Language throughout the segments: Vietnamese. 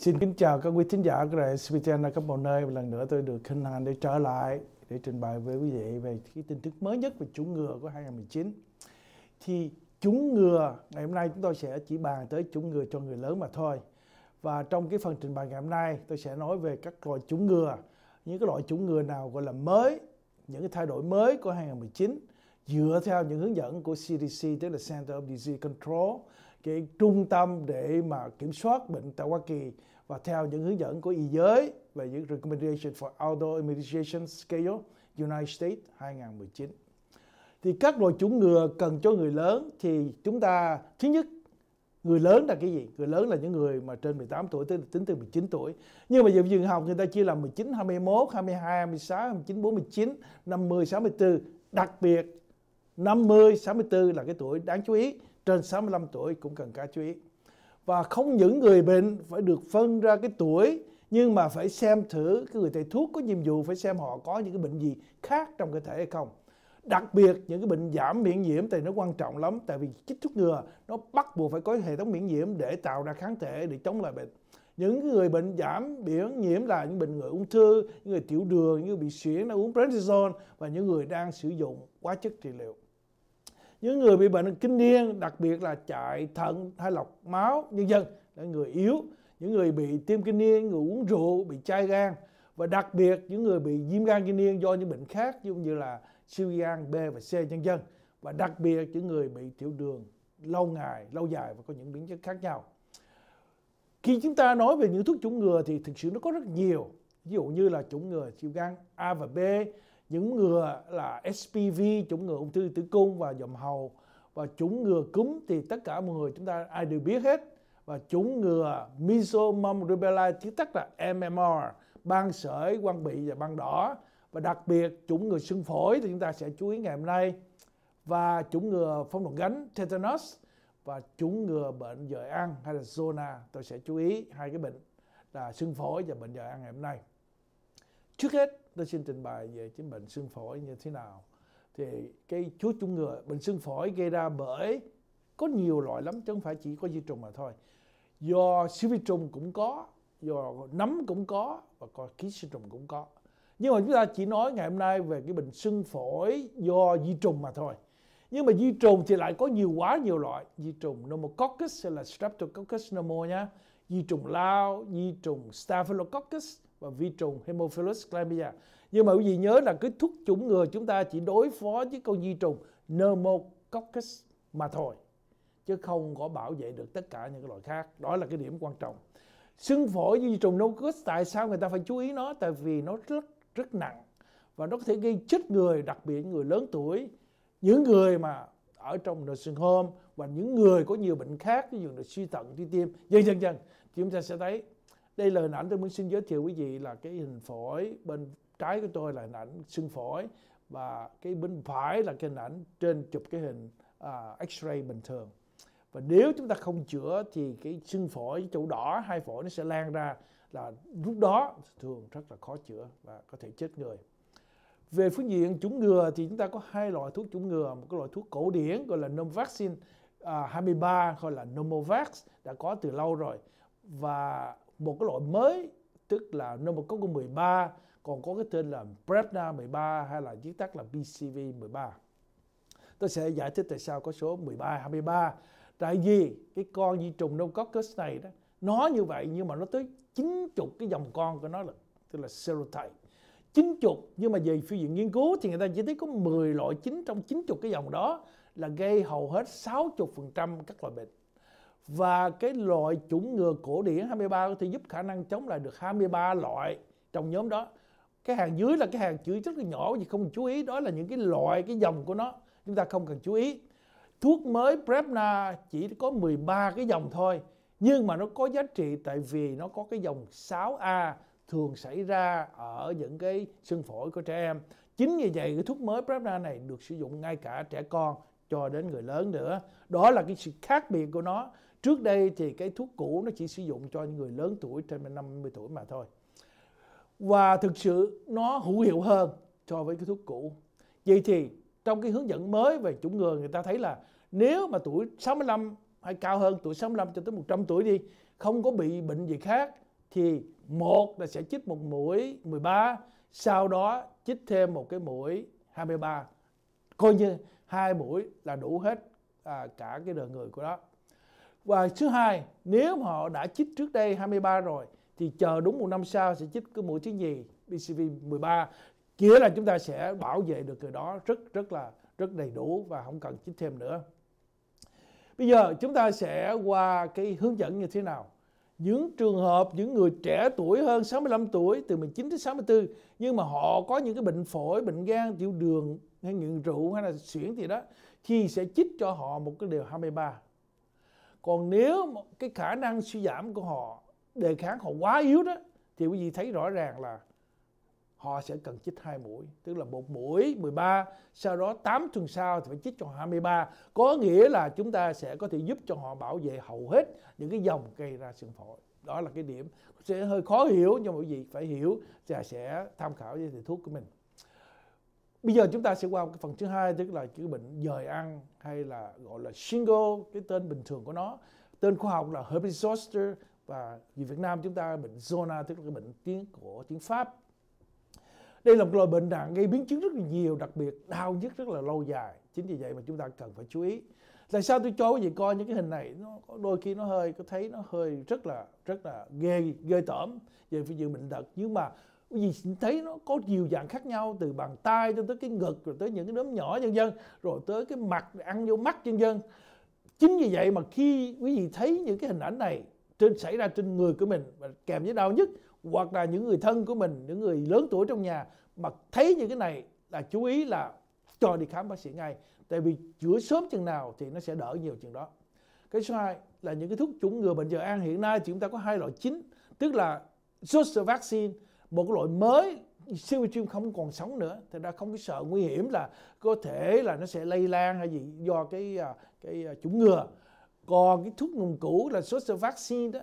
Xin kính chào các quý thính giả của đài SBTN ở khắp mọi nơi. Một lần nữa tôi được hân hạnh để trở lại để trình bày với quý vị về cái tin tức mới nhất về chủng ngừa của 2019. Thì chủng ngừa ngày hôm nay chúng tôi sẽ chỉ bàn tới chủng ngừa cho người lớn mà thôi. Và trong cái phần trình bày ngày hôm nay tôi sẽ nói về các loại chủng ngừa, những cái loại chủng ngừa nào gọi là mới, những cái thay đổi mới của 2019 dựa theo những hướng dẫn của CDC tức là Center of Disease Control cái trung tâm để mà kiểm soát bệnh tại Hoa Kỳ và theo những hướng dẫn của y giới về những recommendation for outdoor immunization scale United States 2019 thì các loại chủng ngừa cần cho người lớn thì chúng ta thứ nhất người lớn là cái gì người lớn là những người mà trên 18 tuổi tới tính từ 19 tuổi nhưng mà giờ trường học người ta chia làm 19 21 22 26 29 49 50 64 đặc biệt 50 64 là cái tuổi đáng chú ý trên 65 tuổi cũng cần cả chú ý. Và không những người bệnh phải được phân ra cái tuổi nhưng mà phải xem thử cái người thầy thuốc có nhiệm vụ phải xem họ có những cái bệnh gì khác trong cơ thể hay không. Đặc biệt những cái bệnh giảm miễn nhiễm thì nó quan trọng lắm tại vì chích thuốc ngừa nó bắt buộc phải có hệ thống miễn nhiễm để tạo ra kháng thể để chống lại bệnh. Những người bệnh giảm miễn nhiễm là những bệnh người ung thư, những người tiểu đường, những người bị suyễn đã uống prednisone và những người đang sử dụng quá chất trị liệu những người bị bệnh kinh niên đặc biệt là chạy thận hay lọc máu nhân dân là người yếu những người bị tiêm kinh niên người uống rượu bị chai gan và đặc biệt những người bị viêm gan kinh niên do những bệnh khác như là siêu gan B và C nhân dân và đặc biệt những người bị tiểu đường lâu ngày lâu dài và có những biến chứng khác nhau khi chúng ta nói về những thuốc chủng ngừa thì thực sự nó có rất nhiều ví dụ như là chủng ngừa siêu gan A và B những ngừa là SPV chủng ngừa ung thư tử cung và dòng hầu và chủng ngừa cúm thì tất cả mọi người chúng ta ai đều biết hết và chủng ngừa measles rubella viết tắt là MMR ban sởi quan bị và ban đỏ và đặc biệt chủng ngừa sưng phổi thì chúng ta sẽ chú ý ngày hôm nay và chủng ngừa phong độc gánh tetanus và chủng ngừa bệnh dời ăn hay là zona tôi sẽ chú ý hai cái bệnh là sưng phổi và bệnh dời ăn ngày hôm nay trước hết tôi xin trình bày về chứng bệnh xương phổi như thế nào thì cái chúa chủng ngừa bệnh xương phổi gây ra bởi có nhiều loại lắm chứ không phải chỉ có di trùng mà thôi do siêu vi trùng cũng có do nấm cũng có và có ký sinh trùng cũng có nhưng mà chúng ta chỉ nói ngày hôm nay về cái bệnh xương phổi do di trùng mà thôi nhưng mà di trùng thì lại có nhiều quá nhiều loại di trùng pneumococcus hay là streptococcus pneumonia nha di trùng lao di trùng staphylococcus và vi trùng Haemophilus chlamydia. Nhưng mà quý vị nhớ là cái thuốc chủng ngừa chúng ta chỉ đối phó với con vi trùng Pneumococcus mà thôi. Chứ không có bảo vệ được tất cả những cái loại khác. Đó là cái điểm quan trọng. Sưng phổi vi trùng Pneumococcus tại sao người ta phải chú ý nó? Tại vì nó rất rất nặng và nó có thể gây chết người, đặc biệt người lớn tuổi, những người mà ở trong nursing home và những người có nhiều bệnh khác ví dụ là suy thận, suy tim, dần dần vân. Chúng ta sẽ thấy đây là hình ảnh tôi muốn xin giới thiệu quý vị là cái hình phổi bên trái của tôi là hình ảnh xương phổi và cái bên phải là cái hình ảnh trên chụp cái hình à, x-ray bình thường và nếu chúng ta không chữa thì cái xương phổi chỗ đỏ hai phổi nó sẽ lan ra là lúc đó thường rất là khó chữa và có thể chết người về phương diện chủng ngừa thì chúng ta có hai loại thuốc chủng ngừa một cái loại thuốc cổ điển gọi là Novavax à, 23 gọi là Nomovax đã có từ lâu rồi và một cái loại mới tức là pneumococcal 13 còn có cái tên là Brevna 13 hay là viết tắt là BCV 13. Tôi sẽ giải thích tại sao có số 13 23. Tại vì cái con vi trùng pneumococcus này đó nó như vậy nhưng mà nó tới 90 cái dòng con của nó là tức là serotype. 90 nhưng mà về phi diện nghiên cứu thì người ta chỉ thấy có 10 loại chính trong 90 cái dòng đó là gây hầu hết 60% các loại bệnh và cái loại chủng ngừa cổ điển 23 có thể giúp khả năng chống lại được 23 loại trong nhóm đó cái hàng dưới là cái hàng chữ rất là nhỏ gì không chú ý đó là những cái loại cái dòng của nó chúng ta không cần chú ý thuốc mới Prevna chỉ có 13 cái dòng thôi nhưng mà nó có giá trị tại vì nó có cái dòng 6A thường xảy ra ở những cái sưng phổi của trẻ em chính vì vậy cái thuốc mới Prevna này được sử dụng ngay cả trẻ con cho đến người lớn nữa đó là cái sự khác biệt của nó Trước đây thì cái thuốc cũ nó chỉ sử dụng cho những người lớn tuổi trên 50 tuổi mà thôi. Và thực sự nó hữu hiệu hơn so với cái thuốc cũ. Vậy thì trong cái hướng dẫn mới về chủng ngừa người ta thấy là nếu mà tuổi 65 hay cao hơn tuổi 65 cho tới 100 tuổi đi không có bị bệnh gì khác thì một là sẽ chích một mũi 13 sau đó chích thêm một cái mũi 23 coi như hai mũi là đủ hết à, cả cái đời người của đó và thứ hai nếu mà họ đã chích trước đây 23 rồi thì chờ đúng một năm sau sẽ chích cái mũi thứ gì BCV 13 kia là chúng ta sẽ bảo vệ được người đó rất rất là rất đầy đủ và không cần chích thêm nữa bây giờ chúng ta sẽ qua cái hướng dẫn như thế nào những trường hợp những người trẻ tuổi hơn 65 tuổi từ 19 đến 64 nhưng mà họ có những cái bệnh phổi, bệnh gan, tiểu đường hay nghiện rượu hay là xuyển gì đó thì sẽ chích cho họ một cái điều 23 còn nếu cái khả năng suy giảm của họ đề kháng họ quá yếu đó thì quý vị thấy rõ ràng là họ sẽ cần chích hai mũi tức là một mũi 13 sau đó 8 tuần sau thì phải chích cho 23 có nghĩa là chúng ta sẽ có thể giúp cho họ bảo vệ hầu hết những cái dòng gây ra sương phổi đó là cái điểm sẽ hơi khó hiểu nhưng mà quý vị phải hiểu và sẽ tham khảo với thầy thuốc của mình Bây giờ chúng ta sẽ qua cái phần thứ hai tức là cái bệnh dời ăn hay là gọi là shingle cái tên bình thường của nó. Tên khoa học là herpes zoster và vì Việt Nam chúng ta bệnh zona tức là cái bệnh tiếng của tiếng Pháp. Đây là một loại bệnh nặng gây biến chứng rất là nhiều, đặc biệt đau nhức rất là lâu dài. Chính vì vậy mà chúng ta cần phải chú ý. Tại sao tôi cho quý vị coi những cái hình này nó đôi khi nó hơi có thấy nó hơi rất là rất là ghê ghê tởm về phía diện bệnh tật nhưng mà bởi vì thấy nó có nhiều dạng khác nhau từ bàn tay cho tới cái ngực rồi tới những cái đốm nhỏ vân vân rồi tới cái mặt ăn vô mắt vân vân chính vì vậy mà khi quý vị thấy những cái hình ảnh này trên xảy ra trên người của mình và kèm với đau nhức hoặc là những người thân của mình những người lớn tuổi trong nhà mà thấy những cái này là chú ý là cho đi khám bác sĩ ngay tại vì chữa sớm chừng nào thì nó sẽ đỡ nhiều chừng đó cái số hai là những cái thuốc chủng ngừa bệnh giờ an hiện nay chúng ta có hai loại chính tức là Johnson vaccine một cái loại mới siêu vi trương không còn sống nữa thì ra không có sợ nguy hiểm là có thể là nó sẽ lây lan hay gì do cái à, cái à, chủng ngừa còn cái thuốc nùng cũ là số vaccine đó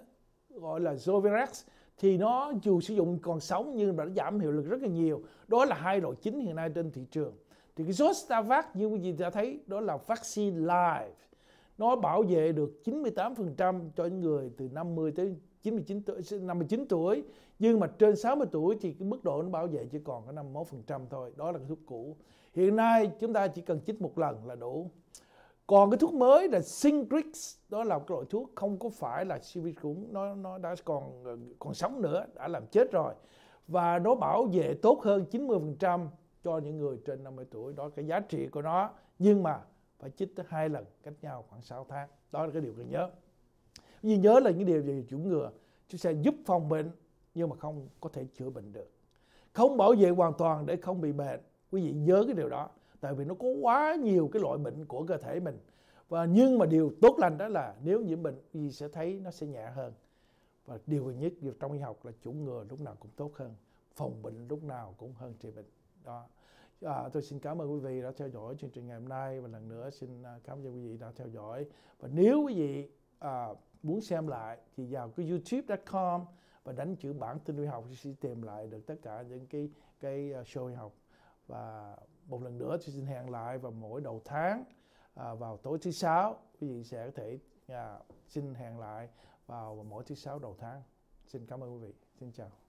gọi là Zovirax thì nó dù sử dụng còn sống nhưng mà nó giảm hiệu lực rất là nhiều đó là hai loại chính hiện nay trên thị trường thì cái Zostavac như quý vị đã thấy đó là vaccine live nó bảo vệ được 98% cho những người từ 50 tới 99 tuổi 59 tuổi nhưng mà trên 60 tuổi thì cái mức độ nó bảo vệ chỉ còn có 51% thôi đó là cái thuốc cũ hiện nay chúng ta chỉ cần chích một lần là đủ còn cái thuốc mới là Syngrix đó là cái loại thuốc không có phải là siêu vi khuẩn nó nó đã còn còn sống nữa đã làm chết rồi và nó bảo vệ tốt hơn 90% cho những người trên 50 tuổi đó cái giá trị của nó nhưng mà phải chích tới hai lần cách nhau khoảng 6 tháng đó là cái điều cần nhớ vì nhớ là những điều về chủng ngừa, chúng sẽ giúp phòng bệnh nhưng mà không có thể chữa bệnh được. Không bảo vệ hoàn toàn để không bị bệnh. Quý vị nhớ cái điều đó. Tại vì nó có quá nhiều cái loại bệnh của cơ thể mình. Và nhưng mà điều tốt lành đó là nếu nhiễm bệnh thì sẽ thấy nó sẽ nhẹ hơn. Và điều nhất trong y học là chủng ngừa lúc nào cũng tốt hơn. Phòng bệnh lúc nào cũng hơn trị bệnh. Đó. À, tôi xin cảm ơn quý vị đã theo dõi chương trình ngày hôm nay và lần nữa xin à, cảm ơn quý vị đã theo dõi và nếu quý vị à, muốn xem lại thì vào cái youtube.com và đánh chữ bản tin huy học thì sẽ tìm lại được tất cả những cái cái ờ, show huy học và một lần nữa thì xin hẹn lại vào mỗi đầu tháng à, vào tối thứ sáu quý vị sẽ có thể à, xin hẹn lại vào mỗi thứ sáu đầu tháng xin cảm ơn quý vị xin chào